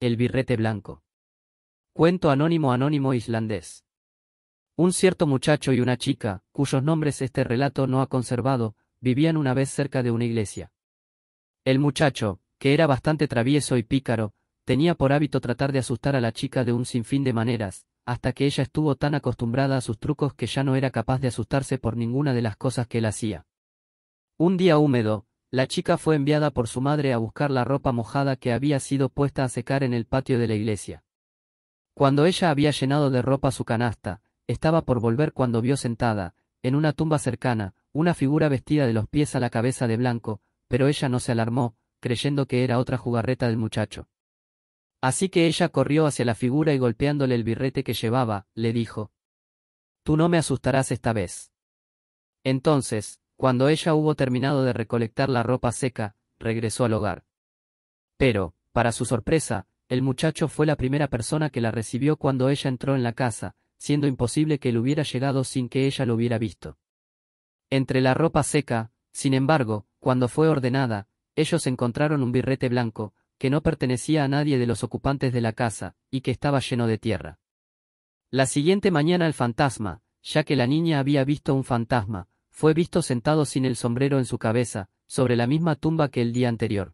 El birrete blanco. Cuento anónimo anónimo islandés. Un cierto muchacho y una chica, cuyos nombres este relato no ha conservado, vivían una vez cerca de una iglesia. El muchacho, que era bastante travieso y pícaro, tenía por hábito tratar de asustar a la chica de un sinfín de maneras, hasta que ella estuvo tan acostumbrada a sus trucos que ya no era capaz de asustarse por ninguna de las cosas que él hacía. Un día húmedo, la chica fue enviada por su madre a buscar la ropa mojada que había sido puesta a secar en el patio de la iglesia. Cuando ella había llenado de ropa su canasta, estaba por volver cuando vio sentada, en una tumba cercana, una figura vestida de los pies a la cabeza de blanco, pero ella no se alarmó, creyendo que era otra jugarreta del muchacho. Así que ella corrió hacia la figura y golpeándole el birrete que llevaba, le dijo, Tú no me asustarás esta vez. Entonces, cuando ella hubo terminado de recolectar la ropa seca, regresó al hogar. Pero, para su sorpresa, el muchacho fue la primera persona que la recibió cuando ella entró en la casa, siendo imposible que él hubiera llegado sin que ella lo hubiera visto. Entre la ropa seca, sin embargo, cuando fue ordenada, ellos encontraron un birrete blanco, que no pertenecía a nadie de los ocupantes de la casa, y que estaba lleno de tierra. La siguiente mañana el fantasma, ya que la niña había visto un fantasma, fue visto sentado sin el sombrero en su cabeza, sobre la misma tumba que el día anterior.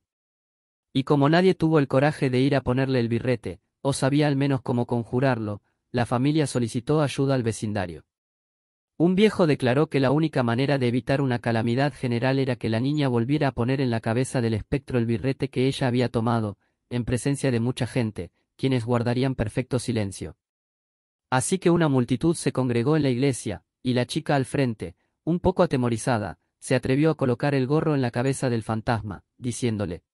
Y como nadie tuvo el coraje de ir a ponerle el birrete, o sabía al menos cómo conjurarlo, la familia solicitó ayuda al vecindario. Un viejo declaró que la única manera de evitar una calamidad general era que la niña volviera a poner en la cabeza del espectro el birrete que ella había tomado, en presencia de mucha gente, quienes guardarían perfecto silencio. Así que una multitud se congregó en la iglesia, y la chica al frente, un poco atemorizada, se atrevió a colocar el gorro en la cabeza del fantasma, diciéndole,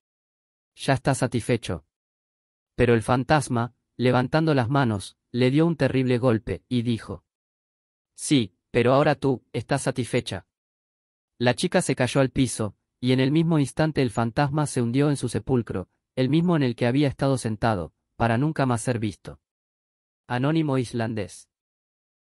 Ya está satisfecho. Pero el fantasma, levantando las manos, le dio un terrible golpe, y dijo, Sí, pero ahora tú, estás satisfecha. La chica se cayó al piso, y en el mismo instante el fantasma se hundió en su sepulcro, el mismo en el que había estado sentado, para nunca más ser visto. Anónimo islandés.